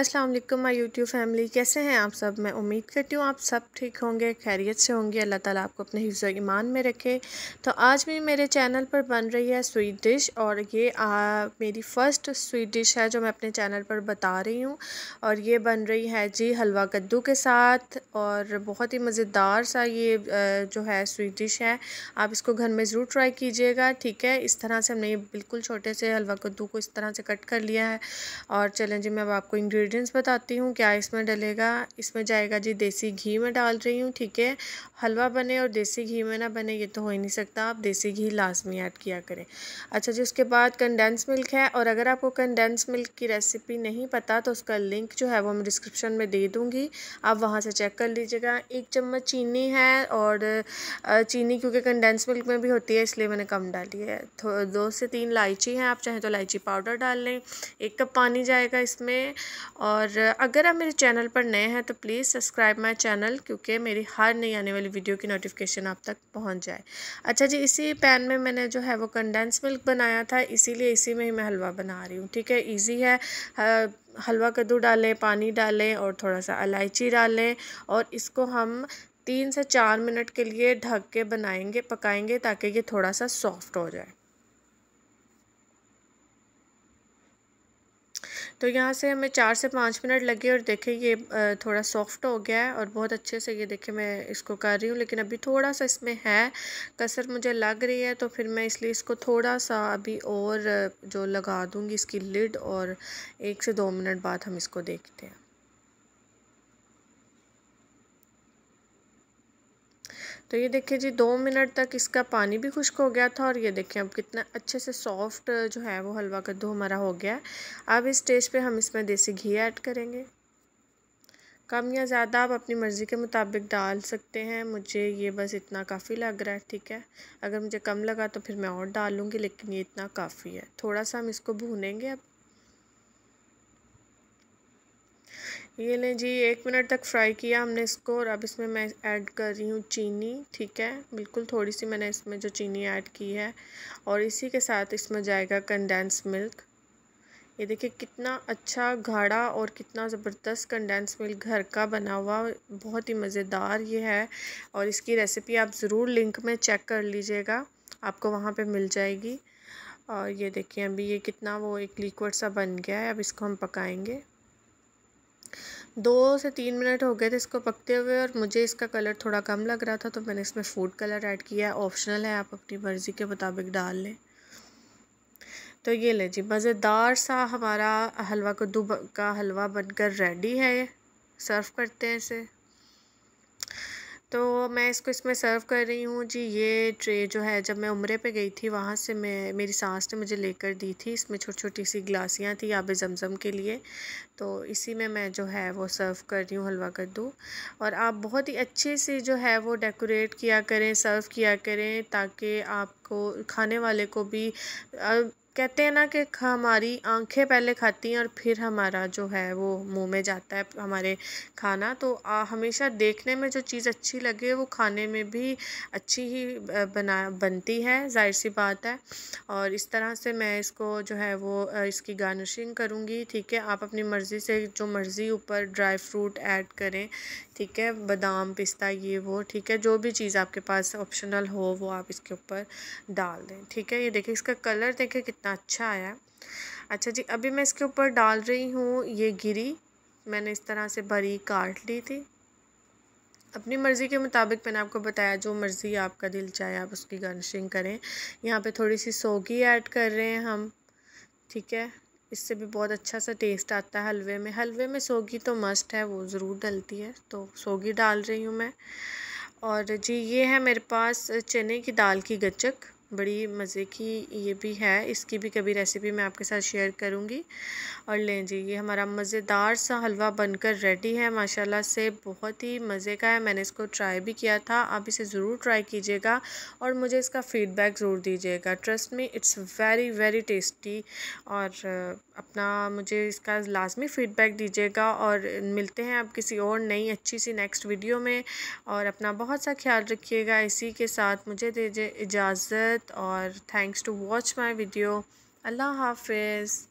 अस्सलाम वालेकुम my YouTube family कैसे हैं आप सब मैं उम्मीद करती हूँ आप सब ठीक होंगे खैरियत से होंगे अल्लाह ताला आपको अपने हिफ्ज़ ईमान में रखे तो आज भी मेरे चैनल पर बन रही है स्वीट डिश और ये आ, मेरी फ़र्स्ट स्वीट डिश है जो मैं अपने चैनल पर बता रही हूँ और ये बन रही है जी हलवा कद्दू के साथ और बहुत ही मज़ेदार सा ये जो है स्वीट डिश है आप इसको घर में ज़रूर ट्राई कीजिएगा ठीक है इस तरह से हमने ये बिल्कुल छोटे से हलवा कद्दू को इस तरह से कट कर लिया है और चलें जी मैं अब आपको इंग्रीडियंट इंग्रेडिएंट्स बताती हूँ क्या इसमें डलेगा इसमें जाएगा जी देसी घी में डाल रही हूँ ठीक है हलवा बने और देसी घी में ना बने ये तो हो ही नहीं सकता आप देसी घी लाजमी ऐड किया करें अच्छा जी उसके बाद कंडेंस मिल्क है और अगर आपको कंडेंस मिल्क की रेसिपी नहीं पता तो उसका लिंक जो है वो मैं डिस्क्रिप्शन में दे दूँगी आप वहाँ से चेक कर लीजिएगा एक चम्मच चीनी है और चीनी क्योंकि कंडेंस मिल्क में भी होती है इसलिए मैंने कम डाली है दो से तीन इलायची हैं आप चाहें तो इलायची पाउडर डाल लें एक कप पानी जाएगा इसमें और अगर आप मेरे चैनल पर नए हैं तो प्लीज़ सब्सक्राइब माई चैनल क्योंकि मेरी हर नई आने वाली वीडियो की नोटिफिकेशन आप तक पहुंच जाए अच्छा जी इसी पैन में मैंने जो है वो कंडेंस मिल्क बनाया था इसीलिए इसी में ही मैं हलवा बना रही हूँ ठीक है ईजी है हलवा कद्दू डालें पानी डालें और थोड़ा सा इलायची डालें और इसको हम तीन से चार मिनट के लिए ढक के बनाएंगे पकाएंगे ताकि ये थोड़ा सा सॉफ्ट हो जाए तो यहाँ से हमें चार से पाँच मिनट लगे और देखें ये थोड़ा सॉफ्ट हो गया है और बहुत अच्छे से ये देखें मैं इसको कर रही हूँ लेकिन अभी थोड़ा सा इसमें है कसर मुझे लग रही है तो फिर मैं इसलिए इसको थोड़ा सा अभी और जो लगा दूँगी इसकी लिड और एक से दो मिनट बाद हम इसको देखते हैं तो ये देखिए जी दो मिनट तक इसका पानी भी खुश्क हो गया था और ये देखिए अब कितना अच्छे से सॉफ्ट जो है वो हलवा कद्दू हमारा हो गया है अब इस स्टेज पे हम इसमें देसी घी ऐड करेंगे कम या ज़्यादा आप अपनी मर्ज़ी के मुताबिक डाल सकते हैं मुझे ये बस इतना काफ़ी लग रहा है ठीक है अगर मुझे कम लगा तो फिर मैं और डालूँगी लेकिन ये इतना काफ़ी है थोड़ा सा हम इसको भूनेंगे अब ये लें जी एक मिनट तक फ्राई किया हमने इसको और अब इसमें मैं ऐड कर रही हूँ चीनी ठीक है बिल्कुल थोड़ी सी मैंने इसमें जो चीनी ऐड की है और इसी के साथ इसमें जाएगा कंडेंस मिल्क ये देखिए कितना अच्छा गाढ़ा और कितना ज़बरदस्त कंडेंस मिल्क घर का बना हुआ बहुत ही मज़ेदार ये है और इसकी रेसिपी आप ज़रूर लिंक में चेक कर लीजिएगा आपको वहाँ पर मिल जाएगी और ये देखिए अभी ये कितना वो एक लिक्विड सा बन गया है अब इसको हम पकाएंगे दो से तीन मिनट हो गए थे इसको पकते हुए और मुझे इसका कलर थोड़ा कम लग रहा था तो मैंने इसमें फूड कलर ऐड किया है ऑप्शनल है आप अपनी मर्ज़ी के मुताबिक डाल लें तो ये लें जी मज़ेदार सा हमारा हलवा कद्दू का हलवा बनकर रेडी है सर्व करते हैं इसे तो मैं इसको इसमें सर्व कर रही हूँ जी ये ट्रे जो है जब मैं उम्र पे गई थी वहाँ से मैं मेरी सांस ने मुझे लेकर दी थी इसमें छोटी छोटी सी ग्लासियाँ थी आब जमज़म के लिए तो इसी में मैं जो है वो सर्व कर रही हूँ हलवा कद्दू और आप बहुत ही अच्छे से जो है वो डेकोरेट किया करें सर्व किया करें ताकि आप को खाने वाले को भी आ, कहते हैं ना कि हमारी आंखें पहले खाती हैं और फिर हमारा जो है वो मुंह में जाता है हमारे खाना तो आ, हमेशा देखने में जो चीज़ अच्छी लगे वो खाने में भी अच्छी ही बना बनती है जाहिर सी बात है और इस तरह से मैं इसको जो है वो इसकी गार्निशिंग करूँगी ठीक है आप अपनी मर्ज़ी से जो मर्ज़ी ऊपर ड्राई फ्रूट ऐड करें ठीक है बादाम पिस्ता ये वो ठीक है जो भी चीज़ आपके पास ऑप्शनल हो वो आप इसके ऊपर डाल दें ठीक है ये देखिए इसका कलर देखिए कितना अच्छा आया है अच्छा जी अभी मैं इसके ऊपर डाल रही हूँ ये गिरी मैंने इस तरह से भरी काट ली थी अपनी मर्ज़ी के मुताबिक मैंने आपको बताया जो मर्ज़ी आपका दिल चाहे आप उसकी गार्निशिंग करें यहाँ पे थोड़ी सी सोगी ऐड कर रहे हैं हम ठीक है इससे भी बहुत अच्छा सा टेस्ट आता है हलवे में हलवे में सोगी तो मस्ट है वो ज़रूर डलती है तो सोगी डाल रही हूँ मैं और जी ये है मेरे पास चने की दाल की गचक बड़ी मज़े की ये भी है इसकी भी कभी रेसिपी मैं आपके साथ शेयर करूँगी और लें जी ये हमारा मज़ेदार सा हलवा बनकर रेडी है माशाल्लाह से बहुत ही मज़े का है मैंने इसको ट्राई भी किया था आप इसे ज़रूर ट्राई कीजिएगा और मुझे इसका फ़ीडबैक ज़रूर दीजिएगा ट्रस्ट में इट्स वेरी वेरी टेस्टी और अपना मुझे इसका लाजमी फ़ीडबैक दीजिएगा और मिलते हैं आप किसी और नई अच्छी सी नेक्स्ट वीडियो में और अपना बहुत सा ख्याल रखिएगा इसी के साथ मुझे दीजिए इजाज़त or thanks to watch my video allah hafiz